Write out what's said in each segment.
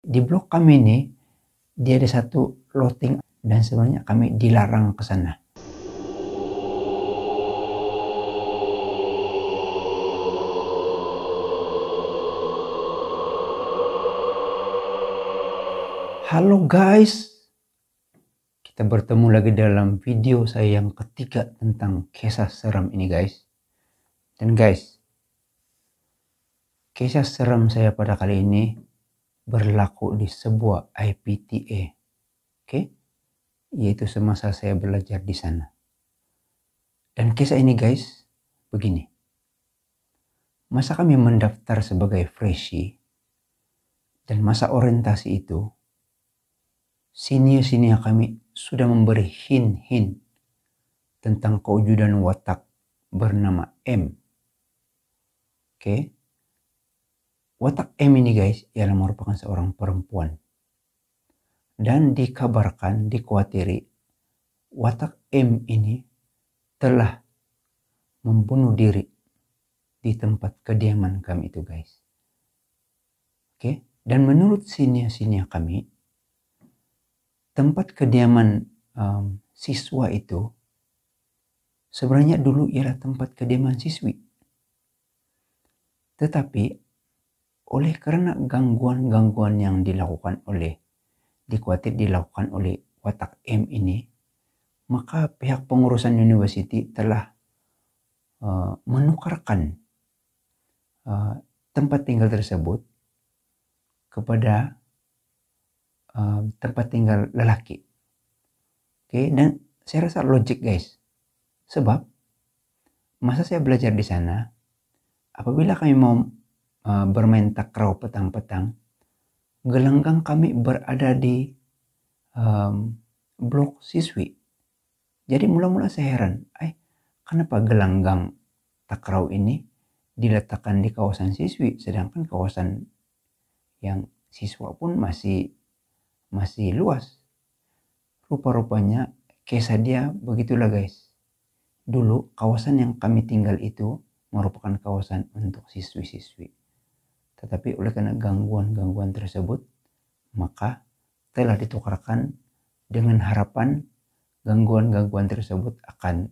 Di blok kami ini, dia ada satu loading dan sebenarnya kami dilarang ke sana. Halo guys, kita bertemu lagi dalam video saya yang ketiga tentang kisah seram ini guys. Dan guys, kisah seram saya pada kali ini berlaku di sebuah IPTA. Oke? Okay? Yaitu semasa saya belajar di sana. Dan kisah ini guys, begini. Masa kami mendaftar sebagai freshie dan masa orientasi itu, senior-senior kami sudah memberi hin-hin tentang kewujudan watak bernama M. Oke, okay? Watak M ini guys ialah merupakan seorang perempuan. Dan dikabarkan, dikhawatiri, watak M ini telah membunuh diri di tempat kediaman kami itu guys. Oke, okay? dan menurut sinia-sinia kami, tempat kediaman um, siswa itu sebenarnya dulu ialah tempat kediaman siswi. Tetapi oleh karena gangguan-gangguan yang dilakukan oleh dikhawatir dilakukan oleh watak M ini, maka pihak pengurusan universiti telah uh, menukarkan uh, tempat tinggal tersebut kepada uh, tempat tinggal lelaki. Oke, okay? dan saya rasa logik guys. Sebab masa saya belajar di sana, apabila kami mau Uh, bermain takraw petang-petang, gelanggang kami berada di um, blok siswi. Jadi mula-mula saya heran, eh kenapa gelanggang takraw ini diletakkan di kawasan siswi, sedangkan kawasan yang siswa pun masih masih luas. Rupa-rupanya kisah dia begitulah guys. Dulu kawasan yang kami tinggal itu merupakan kawasan untuk siswi-siswi. Tetapi oleh karena gangguan-gangguan tersebut, maka telah ditukarkan dengan harapan gangguan-gangguan tersebut akan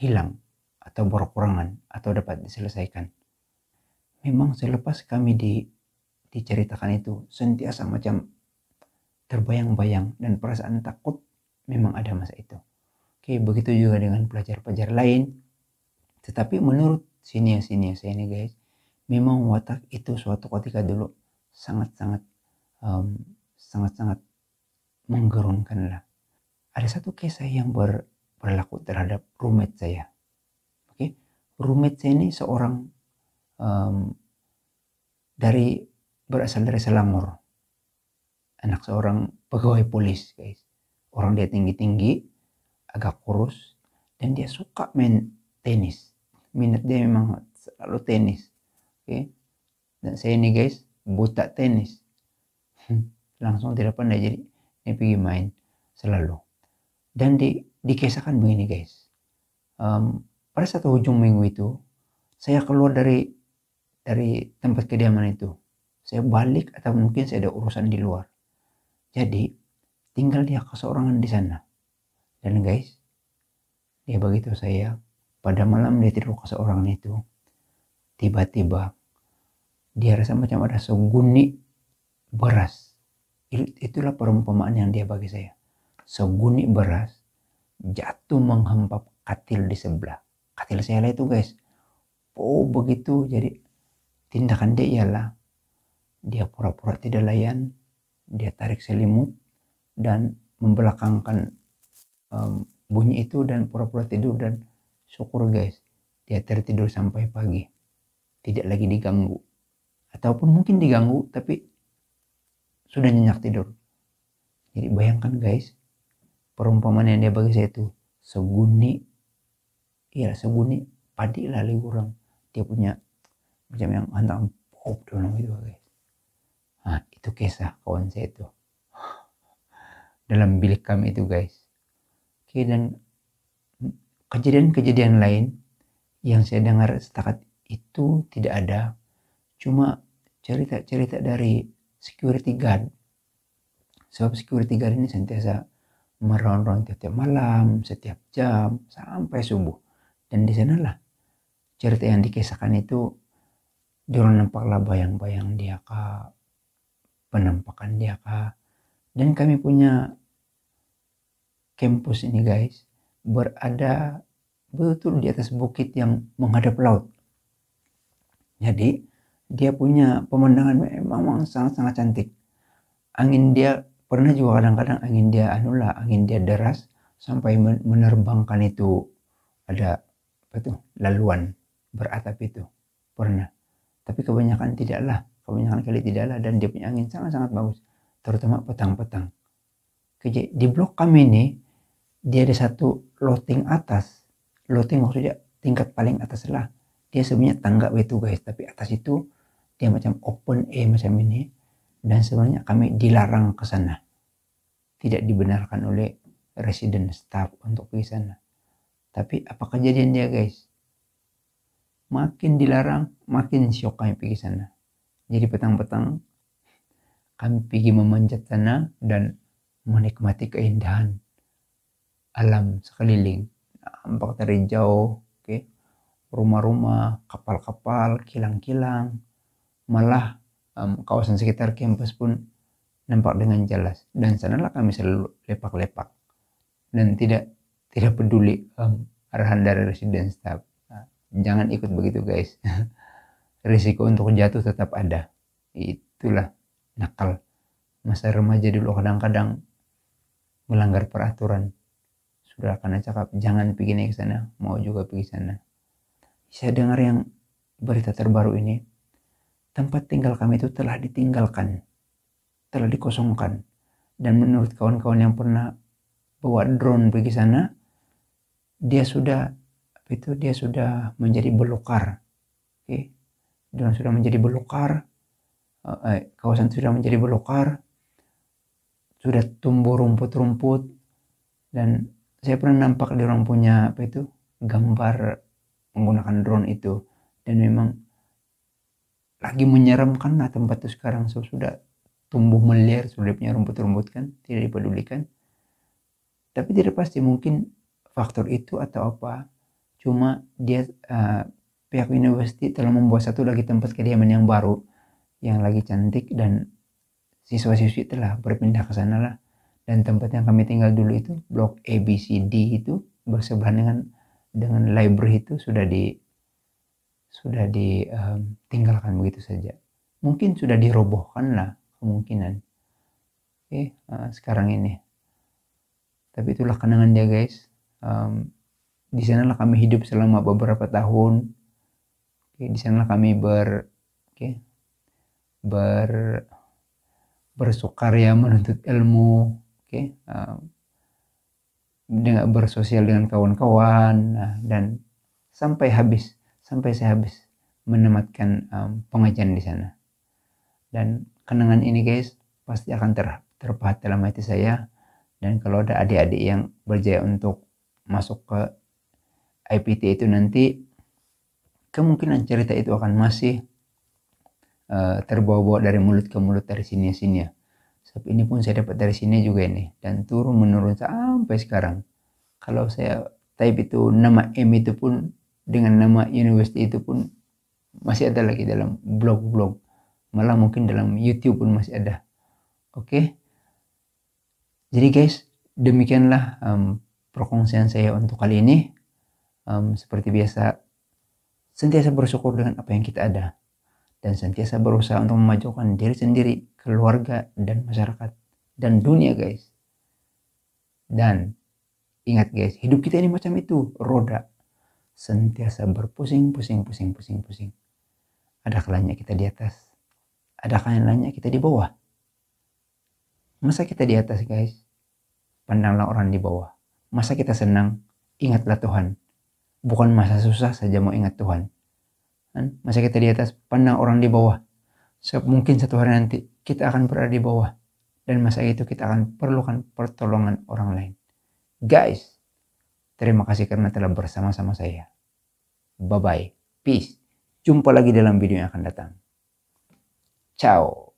hilang atau berkurangan atau dapat diselesaikan. Memang selepas kami di, diceritakan itu sentiasa macam terbayang-bayang dan perasaan takut memang ada masa itu. Oke, begitu juga dengan pelajar-pelajar lain. Tetapi menurut sini sini saya ini guys, memang watak itu suatu ketika dulu sangat-sangat um, sangat-sangat menggerunkan lah. Ada satu kisah yang ber, berlaku terhadap rumit saya. Oke, okay? saya ini seorang um, dari berasal dari Selangor, anak seorang pegawai polis, guys. Orang dia tinggi-tinggi, agak kurus, dan dia suka main tenis. Minat dia memang selalu tenis okay. dan saya ini guys buta tenis hmm, langsung tidak pandai jadi dia pergi main selalu dan di, dikisahkan begini guys um, pada satu ujung minggu itu saya keluar dari dari tempat kediaman itu saya balik atau mungkin saya ada urusan di luar jadi tinggal dia keseorangan di sana dan guys dia begitu saya pada malam dia tidur keseorangan itu tiba-tiba dia rasa macam ada seguni beras. Itulah perumpamaan yang dia bagi saya. Seguni beras jatuh menghempap katil di sebelah. Katil saya lah itu guys. Oh begitu jadi tindakan dia ialah dia pura-pura tidak layan, dia tarik selimut dan membelakangkan um, bunyi itu dan pura-pura tidur dan syukur guys dia tertidur sampai pagi tidak lagi diganggu ataupun mungkin diganggu tapi sudah nyenyak tidur. Jadi bayangkan guys, perumpamaan yang dia bagi saya itu seguni, iya seguni padi lali kurang. Dia punya macam yang hantam pop dong itu guys. Nah, itu kisah kawan saya itu. Dalam bilik kami itu guys. Oke dan kejadian-kejadian lain yang saya dengar setakat itu tidak ada cuma cerita-cerita dari security guard. Sebab security guard ini sentiasa meronron tiap-tiap malam, setiap jam, sampai subuh. Dan di sanalah cerita yang dikisahkan itu Jorun nampaklah bayang-bayang dia kak, penampakan dia kak. Dan kami punya kampus ini guys, berada betul di atas bukit yang menghadap laut. Jadi dia punya pemandangan memang sangat-sangat cantik. Angin dia pernah juga kadang-kadang angin dia anula, angin dia deras sampai menerbangkan itu ada apa tuh laluan beratap itu pernah. Tapi kebanyakan tidaklah, kebanyakan kali tidaklah dan dia punya angin sangat-sangat bagus, terutama petang-petang. Di blok kami ini dia ada satu loting atas, loting maksudnya tingkat paling atas lah. Dia sebenarnya tangga itu guys, tapi atas itu dia hmm. macam open air macam ini dan sebenarnya kami dilarang ke sana tidak dibenarkan oleh resident staff untuk pergi sana tapi apa kejadian dia guys makin dilarang makin syok kami pergi sana jadi petang-petang kami pergi memanjat sana dan menikmati keindahan alam sekeliling nampak dari jauh oke rumah-rumah kapal-kapal kilang-kilang malah um, kawasan sekitar kampus pun nampak dengan jelas dan sanalah kami selalu lepak-lepak dan tidak tidak peduli um, arahan dari resident staff nah, jangan ikut begitu guys risiko untuk jatuh tetap ada itulah nakal masa remaja dulu kadang-kadang melanggar peraturan sudah karena cakap jangan pergi ke sana mau juga pergi sana saya dengar yang berita terbaru ini tempat tinggal kami itu telah ditinggalkan, telah dikosongkan. Dan menurut kawan-kawan yang pernah bawa drone pergi sana, dia sudah itu dia sudah menjadi belukar. Oke. Okay? Drone sudah menjadi belukar. Eh, eh kawasan sudah menjadi belukar. Sudah tumbuh rumput-rumput dan saya pernah nampak di orang punya apa itu gambar menggunakan drone itu dan memang lagi menyeramkan nah tempat itu sekarang so, sudah tumbuh meliar sudah punya rumput-rumput kan tidak dipedulikan tapi tidak pasti mungkin faktor itu atau apa cuma dia uh, pihak universiti telah membuat satu lagi tempat kediaman yang baru yang lagi cantik dan siswa-siswi telah berpindah ke sana lah dan tempat yang kami tinggal dulu itu blok ABCD itu bersebelahan dengan dengan library itu sudah di sudah ditinggalkan ehm, begitu saja. Mungkin sudah dirobohkan lah kemungkinan. Oke, uh, sekarang ini. Tapi itulah kenangan dia guys. Um, di sanalah kami hidup selama beberapa tahun. Oke, di sanalah kami ber, oke, ber bersukaria ya, menuntut ilmu. Oke, um, dengan bersosial dengan kawan-kawan nah, dan sampai habis sampai saya habis menematkan um, pengajian di sana. Dan kenangan ini guys pasti akan ter terpahat dalam hati saya. Dan kalau ada adik-adik yang berjaya untuk masuk ke IPT itu nanti, kemungkinan cerita itu akan masih uh, terbawa-bawa dari mulut ke mulut dari sini ke sini ya. Sebab ini pun saya dapat dari sini juga ini. Dan turun menurun sampai sekarang. Kalau saya type itu nama M itu pun dengan nama university itu pun masih ada lagi dalam blog-blog malah mungkin dalam YouTube pun masih ada oke okay? jadi guys demikianlah um, perkongsian saya untuk kali ini um, seperti biasa sentiasa bersyukur dengan apa yang kita ada dan sentiasa berusaha untuk memajukan diri sendiri, keluarga, dan masyarakat, dan dunia guys. Dan ingat guys, hidup kita ini macam itu, roda. Sentiasa berpusing, pusing, pusing, pusing, pusing. Ada kalanya kita di atas, ada kalanya kita di bawah. Masa kita di atas guys? Pandanglah orang di bawah. Masa kita senang? Ingatlah Tuhan. Bukan masa susah saja mau ingat Tuhan. Kan? Masa kita di atas, pandang orang di bawah. So, mungkin satu hari nanti kita akan berada di bawah. Dan masa itu kita akan perlukan pertolongan orang lain. Guys, Terima kasih karena telah bersama-sama saya. Bye-bye. Peace. Jumpa lagi dalam video yang akan datang. Ciao.